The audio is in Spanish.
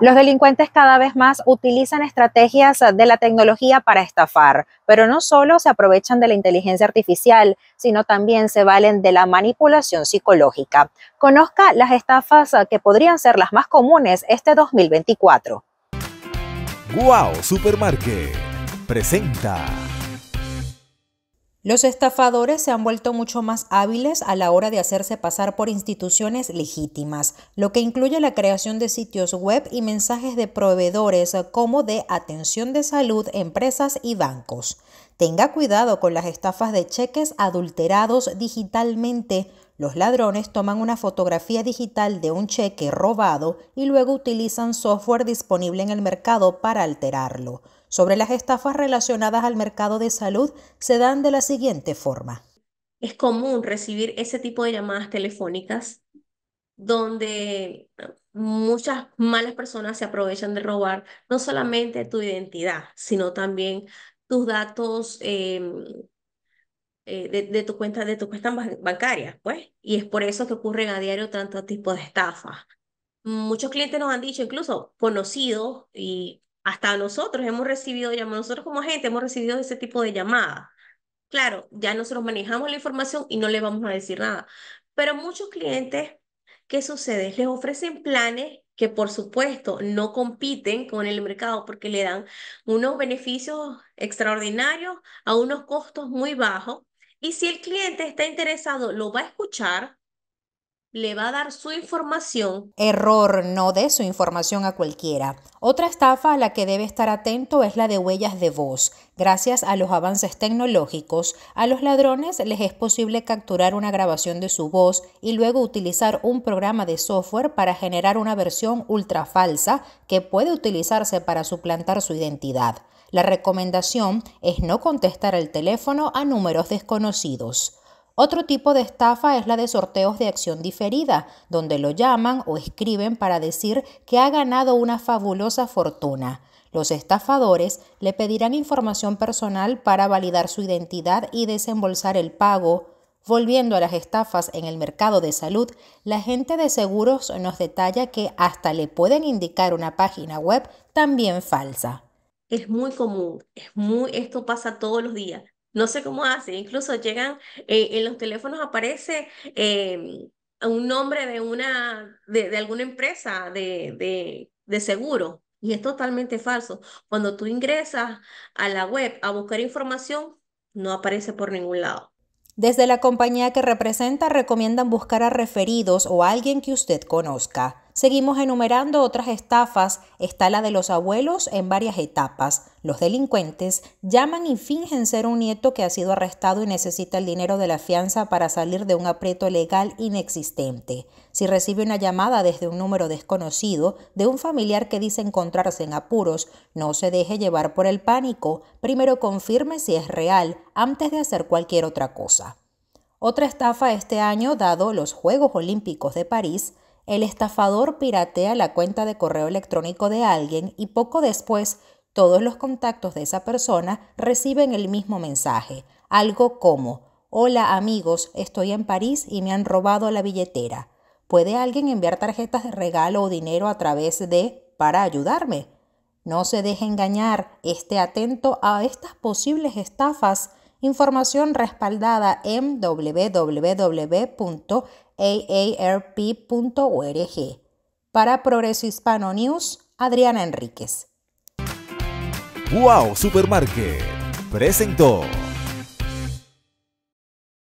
Los delincuentes cada vez más utilizan estrategias eh, de la tecnología para estafar, pero no solo se aprovechan de la inteligencia artificial, sino también se valen de la manipulación psicológica. Conozca las estafas eh, que podrían ser las más comunes este 2024. Wow, Supermarket presenta. Los estafadores se han vuelto mucho más hábiles a la hora de hacerse pasar por instituciones legítimas, lo que incluye la creación de sitios web y mensajes de proveedores como de atención de salud, empresas y bancos. Tenga cuidado con las estafas de cheques adulterados digitalmente. Los ladrones toman una fotografía digital de un cheque robado y luego utilizan software disponible en el mercado para alterarlo. Sobre las estafas relacionadas al mercado de salud se dan de la siguiente forma. Es común recibir ese tipo de llamadas telefónicas donde muchas malas personas se aprovechan de robar no solamente tu identidad, sino también tus datos em, eh, de, tu cuenta, de tu cuenta bancaria, pues. Y es por eso que ocurren a diario tantos tipos de estafas. Muchos clientes nos han dicho, incluso conocidos, y hasta nosotros hemos recibido llamadas, nosotros como gente hemos recibido ese tipo de llamadas. Claro, ya nosotros manejamos la información y no le vamos a decir nada. Pero muchos clientes, ¿qué sucede? Les ofrecen planes que por supuesto no compiten con el mercado porque le dan unos beneficios extraordinarios a unos costos muy bajos. Y si el cliente está interesado, lo va a escuchar, le va a dar su información. Error, no dé su información a cualquiera. Otra estafa a la que debe estar atento es la de huellas de voz. Gracias a los avances tecnológicos, a los ladrones les es posible capturar una grabación de su voz y luego utilizar un programa de software para generar una versión ultra falsa que puede utilizarse para suplantar su identidad. La recomendación es no contestar el teléfono a números desconocidos. Otro tipo de estafa es la de sorteos de acción diferida, donde lo llaman o escriben para decir que ha ganado una fabulosa fortuna. Los estafadores le pedirán información personal para validar su identidad y desembolsar el pago. Volviendo a las estafas en el mercado de salud, la gente de seguros nos detalla que hasta le pueden indicar una página web también falsa. Es muy común, es muy, esto pasa todos los días. No sé cómo hace, incluso llegan, eh, en los teléfonos aparece em, un nombre de, una, de, alguna empresa de, de, de seguro y es totalmente falso. Cuando tú ingresas a la web a buscar información, no aparece por ningún lado. Desde la compañía que representa recomiendan buscar a referidos o a alguien que usted conozca. Seguimos enumerando otras estafas. Está la de los abuelos en varias etapas. Los delincuentes llaman y fingen ser un nieto que ha sido arrestado y necesita el dinero de la fianza para salir de un aprieto legal inexistente. Si recibe una llamada desde un número desconocido de un familiar que dice encontrarse en apuros, no se deje llevar por el pánico. Primero confirme si es real antes de hacer cualquier otra cosa. Otra estafa este año, dado los Juegos Olímpicos de París, el estafador piratea la cuenta de correo electrónico de alguien y poco después todos los contactos de esa persona reciben el mismo mensaje, algo como, hola amigos, estoy en París y me han robado la billetera. ¿Puede alguien enviar tarjetas de regalo o dinero a través de para ayudarme? No se deje engañar, esté atento a estas posibles estafas. Información respaldada en www aarp.org. Para Progreso Hispano News, Adriana Enríquez. ¡Wow! Supermarket presentó.